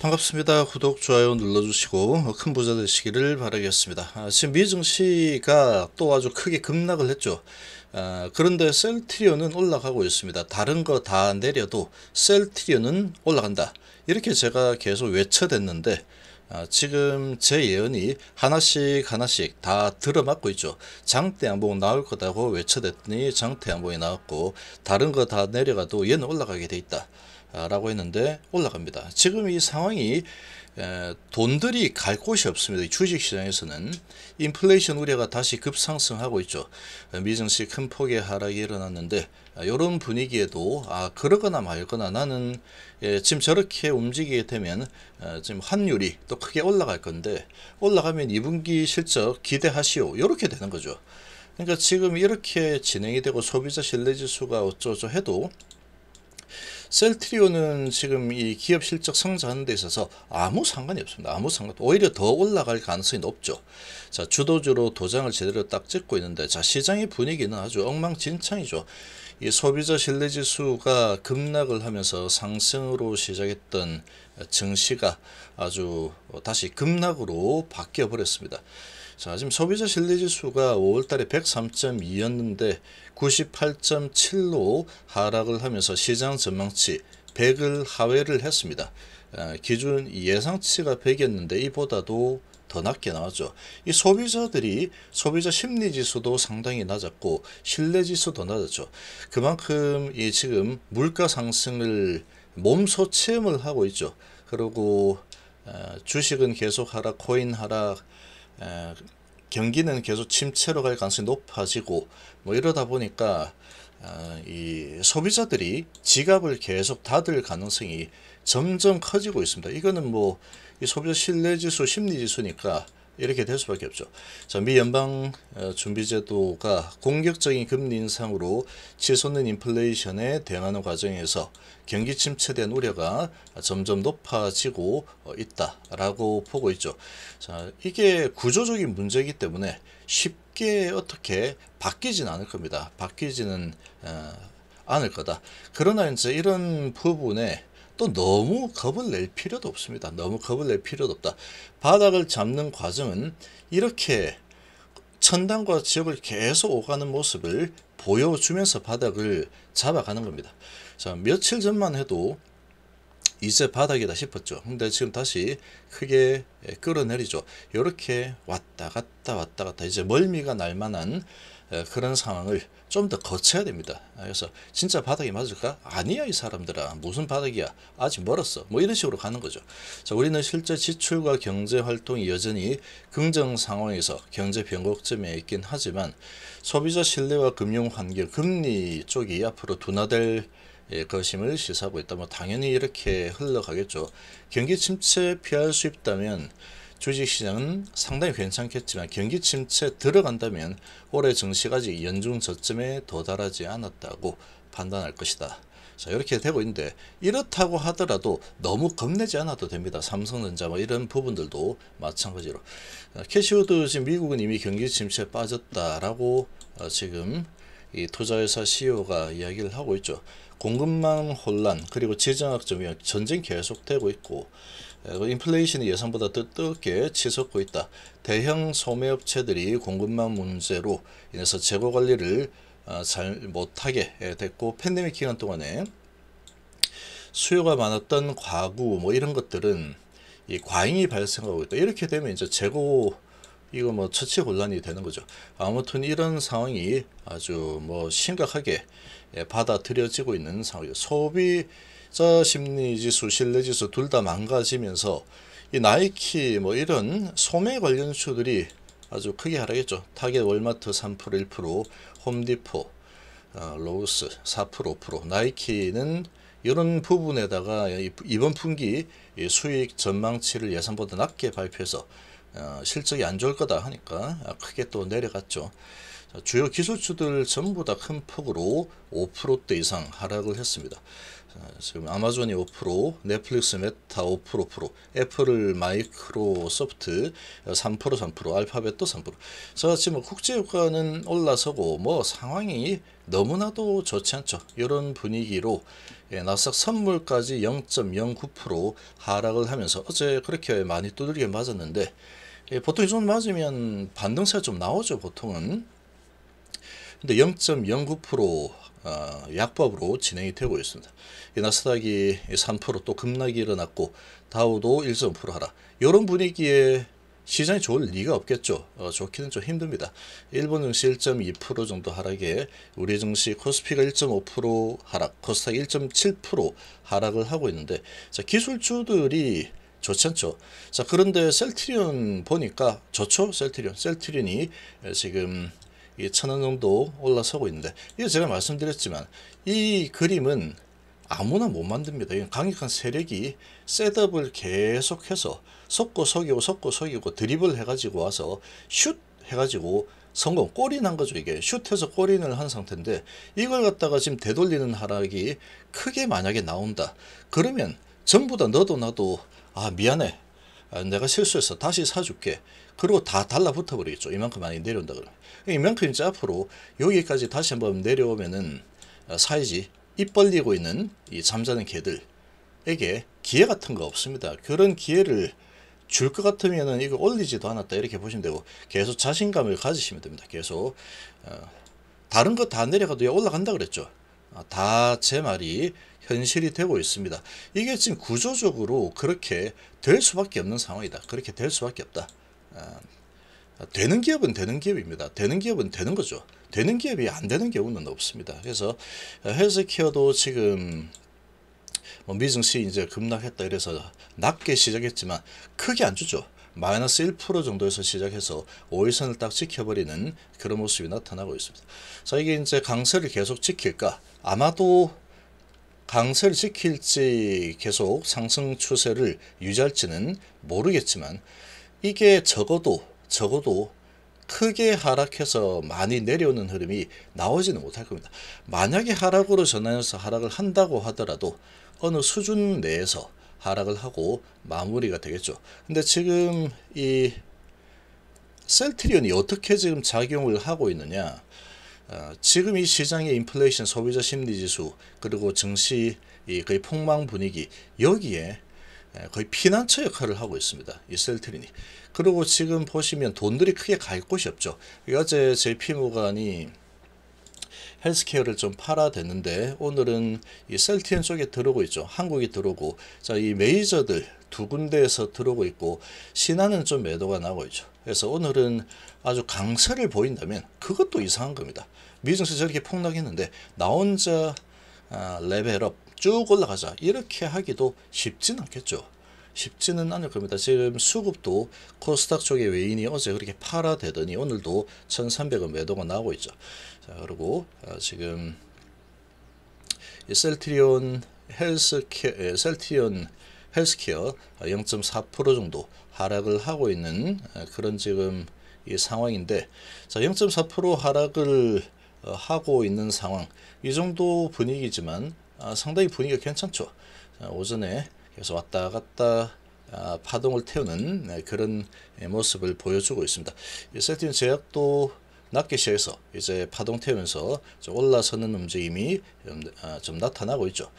반갑습니다. 구독, 좋아요 눌러주시고 큰 부자 되시기를 바라겠습니다. 아, 지금 미 증시가 또 아주 크게 급락을 했죠. 아, 그런데 셀트리온은 올라가고 있습니다. 다른 거 다 내려도 셀트리온은 올라간다. 이렇게 제가 계속 외쳐댔는데 아, 지금 제 예언이 하나씩 하나씩 다 들어맞고 있죠. 장대양봉 나올 거다고 외쳐댔더니 장대양봉이 나왔고 다른 거 다 내려가도 얘는 올라가게 돼 있다. 라고 했는데 올라갑니다. 지금 이 상황이 돈들이 갈 곳이 없습니다. 주식시장에서는 인플레이션 우려가 다시 급상승하고 있죠. 미증시 큰 폭의 하락이 일어났는데 이런 아, 분위기에도 아 그러거나 말거나 나는 지금 저렇게 움직이게 되면 지금 환율이 또 크게 올라갈 건데 올라가면 2분기 실적 기대하시오 이렇게 되는 거죠. 그러니까 지금 이렇게 진행이 되고 소비자 신뢰지수가 어쩌죠 해도 셀트리온은 지금 이 기업 실적 성장하는 데 있어서 아무 상관이 없습니다. 아무 상관 오히려 더 올라갈 가능성이 높죠. 자 주도주로 도장을 제대로 딱 찍고 있는데 자 시장의 분위기는 아주 엉망진창이죠. 이 소비자 신뢰지수가 급락을 하면서 상승으로 시작했던 증시가 아주 다시 급락으로 바뀌어 버렸습니다. 자 지금 소비자 신뢰지수가 5월달에 103.2였는데 98.7로 하락을 하면서 시장 전망치 100을 하회를 했습니다. 아, 기준 예상치가 100이었는데 이보다도 더 낮게 나왔죠. 이 소비자들이 소비자 심리지수도 상당히 낮았고 신뢰지수도 낮았죠. 그만큼 이 지금 물가 상승을 몸소 체험을 하고 있죠. 그리고 아, 주식은 계속 하락, 코인 하락, 경기는 계속 침체로 갈 가능성이 높아지고 뭐 이러다 보니까 어, 이 소비자들이 지갑을 계속 닫을 가능성이 점점 커지고 있습니다. 이거는 뭐 이 소비자 신뢰지수, 심리지수니까 이렇게 될 수밖에 없죠. 자, 미 연방 어, 준비제도가 공격적인 금리 인상으로 치솟는 인플레이션에 대응하는 과정에서 경기 침체된 우려가 점점 높아지고 어, 있다라고 보고 있죠. 자, 이게 구조적인 문제이기 때문에 쉽게 어떻게 바뀌진 않을 겁니다. 바뀌지는 어, 않을 거다. 그러나 이제 이런 부분에 또 너무 겁을 낼 필요도 없습니다. 너무 겁을 낼 필요도 없다. 바닥을 잡는 과정은 이렇게 천당과 지역을 계속 오가는 모습을 보여주면서 바닥을 잡아가는 겁니다. 자, 며칠 전만 해도 이제 바닥이다 싶었죠. 근데 지금 다시 크게 끌어내리죠. 이렇게 왔다 갔다 왔다 갔다 이제 멀미가 날 만한 그런 상황을 좀 더 거쳐야 됩니다. 그래서 진짜 바닥이 맞을까? 아니야 이 사람들아 무슨 바닥이야 아직 멀었어 뭐 이런 식으로 가는 거죠. 자 우리는 실제 지출과 경제 활동이 여전히 긍정 상황에서 경제 변곡점에 있긴 하지만 소비자 신뢰와 금융 환경 금리 쪽이 앞으로 둔화될 예, 것임을 시사하고 있다. 뭐 당연히 이렇게 흘러가겠죠. 경기 침체 피할 수 있다면 주식시장은 상당히 괜찮겠지만 경기 침체 들어간다면 올해 증시까지 연중 저점에 도달하지 않았다고 판단할 것이다. 자 이렇게 되고 있는데 이렇다고 하더라도 너무 겁내지 않아도 됩니다. 삼성전자 뭐 이런 부분들도 마찬가지로 캐시우드 지금 미국은 이미 경기 침체에 빠졌다라고 어, 지금 이 투자회사 CEO가 이야기를 하고 있죠. 공급망 혼란 그리고 재정학이 전쟁 계속되고 있고 예, 그 인플레이션이 예상보다 뜨뜻게 치솟고 있다. 대형 소매업체들이 공급망 문제로 인해서 재고 관리를 아, 잘 못하게 예, 됐고 팬데믹 기간 동안에 수요가 많았던 과구 뭐 이런 것들은 이 과잉이 발생하고 있다. 이렇게 되면 이제 재고 이거 뭐 처치 곤란이 되는 거죠. 아무튼 이런 상황이 아주 뭐 심각하게 예, 받아들여지고 있는 상황이에 소비 저 심리지수, 신뢰지수 둘 다 망가지면서 이 나이키 뭐 이런 소매 관련 주들이 아주 크게 하락했죠. 타겟 월마트 3% 1%, 홈디포, 어, 로우스 4% 5%, 나이키는 이런 부분에다가 이번 분기 수익 전망치를 예상보다 낮게 발표해서 어, 실적이 안 좋을 거다 하니까 크게 또 내려갔죠. 주요 기술주들 전부 다 큰 폭으로 5%대 이상 하락을 했습니다. 지금 아마존이 5%, 넷플릭스 메타 5% 프로, 애플 마이크로소프트 3% 3%, 알파벳도 3%. 그래서 지금 국제유가는 올라서고 뭐 상황이 너무나도 좋지 않죠. 이런 분위기로 예, 나스 닥 선물까지 0.09% 하락을 하면서 어제 그렇게 많이 두들게 맞았는데 예, 보통 이 정도 맞으면 반등세가 좀 나오죠. 보통은. 근데 0.09% 어, 약법으로 진행이 되고 있습니다. 이 나스닥이 3%또 급락이 일어났고 다우도 1.5% 하락. 이런 분위기에 시장이 좋을 리가 없겠죠. 어, 좋기는 좀 힘듭니다. 일본 증시 1.2% 정도 하락에 우리 증시 코스피가 1.5% 하락, 코스닥 1.7% 하락을 하고 있는데 자, 기술주들이 좋지 않죠. 자 그런데 셀트리온 보니까 좋죠. 셀트리온. 셀트리온이 지금 천원 정도 올라서고 있는데 이거 제가 말씀드렸지만 이 그림은 아무나 못 만듭니다. 강력한 세력이 셋업을 계속해서 속고 속이고 속고 속이고 드립을 해가지고 와서 슛 해가지고 성공 골이 난 거죠 이게 슛해서 골인을 한 상태인데 이걸 갖다가 지금 되돌리는 하락이 크게 만약에 나온다 그러면 전부 다 너도 나도 아 미안해 아, 내가 실수해서 다시 사줄게. 그리고 다 달라붙어 버리겠죠. 이만큼 많이 내려온다 그러면. 그러니까 이만큼 이제 앞으로 여기까지 다시 한번 내려오면은 아, 사이즈 입 벌리고 있는 이 잠자는 개들에게 기회 같은 거 없습니다. 그런 기회를 줄 것 같으면은 이거 올리지도 않았다 이렇게 보시면 되고 계속 자신감을 가지시면 됩니다. 계속 어, 다른 거 다 내려가도 올라간다 그랬죠. 아, 다제 말이 현실이 되고 있습니다. 이게 지금 구조적으로 그렇게 될 수밖에 없는 상황이다. 그렇게 될 수밖에 없다. 아, 되는 기업은 되는 기업입니다. 되는 기업은 되는 거죠. 되는 기업이 안 되는 경우는 없습니다. 그래서 헬스케어도 지금 뭐 미증시 이제 급락했다 이래서 낮게 시작했지만 크게 안 주죠. 마이너스 1% 정도에서 시작해서 5일선을 딱 지켜버리는 그런 모습이 나타나고 있습니다. 자 이게 이제 강세를 계속 지킬까? 아마도 강세를 지킬지 계속 상승 추세를 유지할지는 모르겠지만 이게 적어도 적어도 크게 하락해서 많이 내려오는 흐름이 나오지는 못할 겁니다. 만약에 하락으로 전환해서 하락을 한다고 하더라도 어느 수준 내에서 하락을 하고 마무리가 되겠죠. 근데 지금 이 셀트리온이 어떻게 지금 작용을 하고 있느냐 어, 지금 이 시장의 인플레이션 소비자 심리지수 그리고 증시 이 거의 폭망 분위기 여기에 거의 피난처 역할을 하고 있습니다. 이 셀트린이. 그리고 지금 보시면 돈들이 크게 갈 곳이 없죠. 어제 JP 모간이 헬스케어를 좀 팔아 댔는데 오늘은 이 셀트린 쪽에 들어오고 있죠. 한국이 들어오고 자이 메이저들 두 군데에서 들어오고 있고 신안은 좀 매도가 나고 있죠. 그래서 오늘은 아주 강세를 보인다면 그것도 이상한 겁니다. 미증세 저렇게 폭락했는데 나 혼자 아, 레벨업 쭉 올라가자 이렇게 하기도 쉽진 않겠죠. 쉽지는 않을 겁니다. 지금 수급도 코스닥 쪽의 외인이 어제 그렇게 팔아대더니 오늘도 1300원 매도가 나오고 있죠. 자, 그리고 아, 지금 셀트리온 헬스케어, 예, 셀트리온 헬스케어 0.4% 어, 정도 하락을 하고 있는 어, 그런 지금 이 상황인데 자 0.4% 하락을 어, 하고 있는 상황 이 정도 분위기지만 아, 상당히 분위기가 괜찮죠 오전에 계속 왔다 갔다 아, 파동을 태우는 네, 그런 예, 모습을 보여주고 있습니다 이 세팅 제약도 낮게 시에서 이제 파동 태우면서 올라서는 움직임이 아, 좀, 나타나고 있죠.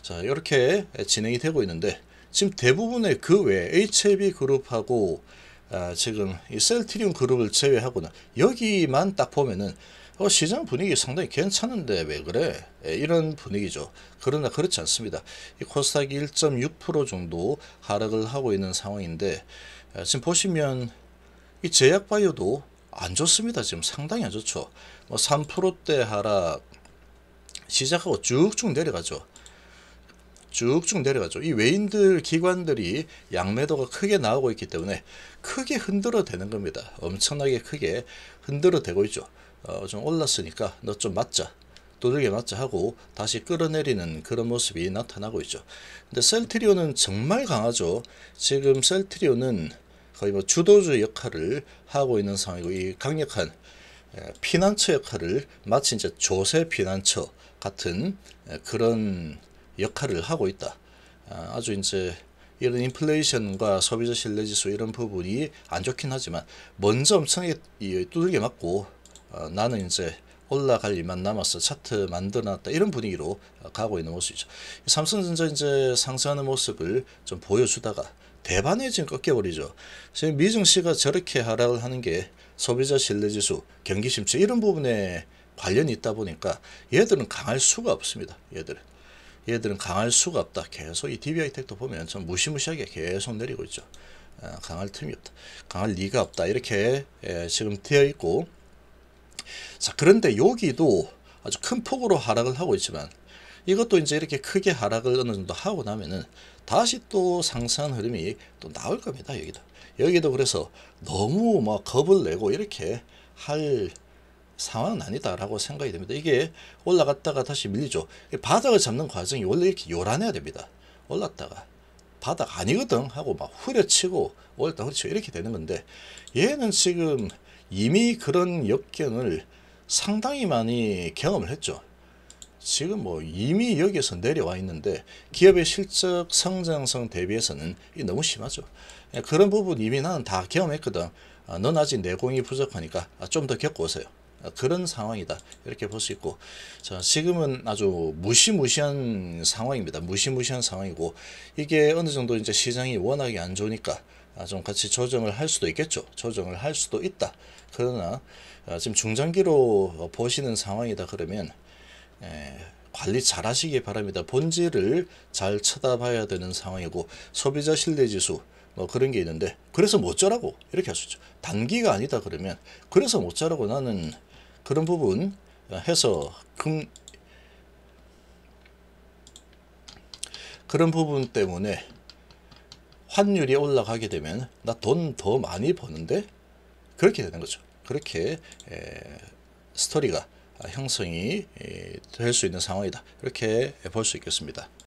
자, 이렇게 진행이 되고 있는데 지금 대부분의 그 외에 HLB 그룹하고 아, 지금 이 셀트리온 그룹을 제외하고는 여기만 딱 보면은 어, 시장 분위기 상당히 괜찮은데 왜 그래? 예, 이런 분위기죠. 그러나 그렇지 않습니다. 이 코스닥이 1.6% 정도 하락을 하고 있는 상황인데 예, 지금 보시면 이 제약바이오도 안 좋습니다. 지금 상당히 안 좋죠. 뭐 3%대 하락 시작하고 쭉쭉 내려가죠. 쭉쭉 내려가죠. 이 외인들 기관들이 양매도가 크게 나오고 있기 때문에 크게 흔들어 대는 겁니다. 엄청나게 크게 흔들어 대고 있죠. 어, 좀 올랐으니까 너 좀 맞자. 두들겨 맞자 하고 다시 끌어내리는 그런 모습이 나타나고 있죠. 근데 셀트리온은 정말 강하죠. 지금 셀트리온은 거의 뭐 주도주 역할을 하고 있는 상황이고 이 강력한 피난처 역할을 마치 이제 조세 피난처 같은 그런 역할을 하고 있다. 아, 아주 이제 이런 인플레이션과 소비자 신뢰지수 이런 부분이 안 좋긴 하지만 먼저 엄청 두들겨 맞고 어, 나는 이제 올라갈 일만 남았어 차트 만들어놨다 이런 분위기로 어, 가고 있는 모습이죠. 삼성전자 이제 상승하는 모습을 좀 보여주다가 대반에 지금 꺾여버리죠. 지금 미증시가 저렇게 하락을 하는 게 소비자 신뢰지수, 경기심체 이런 부분에 관련이 있다 보니까 얘들은 강할 수가 없습니다. 얘들은. 얘들은 강할 수가 없다. 계속 이 DBI 텍도 보면 좀 무시무시하게 계속 내리고 있죠. 아, 강할 틈이 없다. 강할 리가 없다. 이렇게 예, 지금 되어 있고 자 그런데 여기도 아주 큰 폭으로 하락을 하고 있지만 이것도 이제 이렇게 크게 하락을 어느 정도 하고 나면은 다시 또 상승한 흐름이 또 나올 겁니다. 여기도 여기도 그래서 너무 막 겁을 내고 이렇게 할 상황은 아니다라고 생각이 됩니다. 이게 올라갔다가 다시 밀리죠. 바닥을 잡는 과정이 원래 이렇게 요란해야 됩니다. 올랐다가 바닥 아니거든 하고 막 후려치고 올렸다 후려치고 이렇게 되는 건데 얘는 지금 이미 그런 역경을 상당히 많이 경험을 했죠. 지금 뭐 이미 여기에서 내려와 있는데 기업의 실적 성장성 대비해서는 너무 심하죠. 그런 부분 이미 나는 다 경험했거든. 아, 넌 아직 내공이 부족하니까 아, 좀더 겪고 오세요. 그런 상황이다 이렇게 볼 수 있고 자 지금은 아주 무시무시한 상황입니다 무시무시한 상황이고 이게 어느 정도 이제 시장이 워낙에 안 좋으니까 아, 좀 같이 조정을 할 수도 있겠죠 조정을 할 수도 있다 그러나 아, 지금 중장기로 보시는 상황이다 그러면 관리 잘 하시기 바랍니다 본질을 잘 쳐다봐야 되는 상황이고 소비자 신뢰지수 뭐 그런 게 있는데 그래서 못 자라고 이렇게 할 수 있죠 단기가 아니다 그러면 그래서 못 자라고 나는 그런 부분 해서 금 그런 부분 때문에 환율이 올라가게 되면 나 돈 더 많이 버는데 그렇게 되는 거죠. 그렇게 스토리가 형성이 될 수 있는 상황이다. 이렇게 볼 수 있겠습니다.